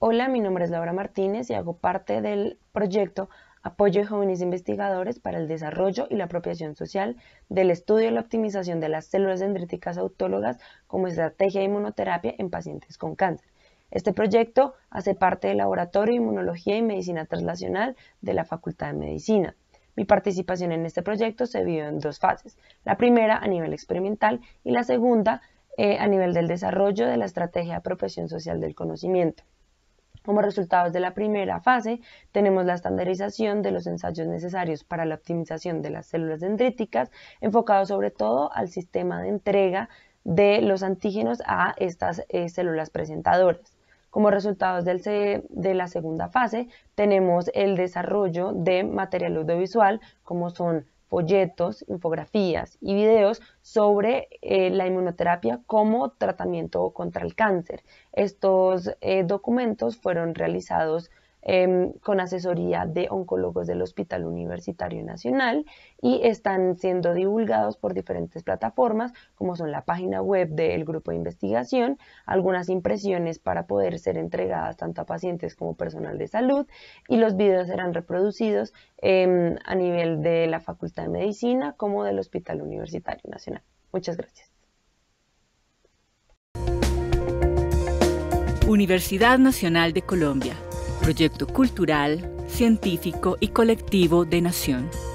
Hola, mi nombre es Laura Martínez y hago parte del proyecto Apoyo de Jóvenes Investigadores para el Desarrollo y la Apropiación Social del Estudio y la Optimización de las Células Dendríticas Autólogas como Estrategia de Inmunoterapia en Pacientes con Cáncer. Este proyecto hace parte del Laboratorio de Inmunología y Medicina Translacional de la Facultad de Medicina. Mi participación en este proyecto se vio en dos fases, la primera a nivel experimental y la segunda eh, a nivel del desarrollo de la estrategia de apropiación social del conocimiento. Como resultados de la primera fase, tenemos la estandarización de los ensayos necesarios para la optimización de las células dendríticas, enfocado sobre todo al sistema de entrega de los antígenos a estas eh, células presentadoras. Como resultados del de la segunda fase, tenemos el desarrollo de material audiovisual, como son folletos, infografías y videos sobre eh, la inmunoterapia como tratamiento contra el cáncer. Estos eh, documentos fueron realizados Em, con asesoría de oncólogos del Hospital Universitario Nacional y están siendo divulgados por diferentes plataformas como son la página web del grupo de investigación, algunas impresiones para poder ser entregadas tanto a pacientes como personal de salud y los videos serán reproducidos em, a nivel de la Facultad de Medicina como del Hospital Universitario Nacional. Muchas gracias. Universidad Nacional de Colombia proyecto cultural, científico y colectivo de Nación.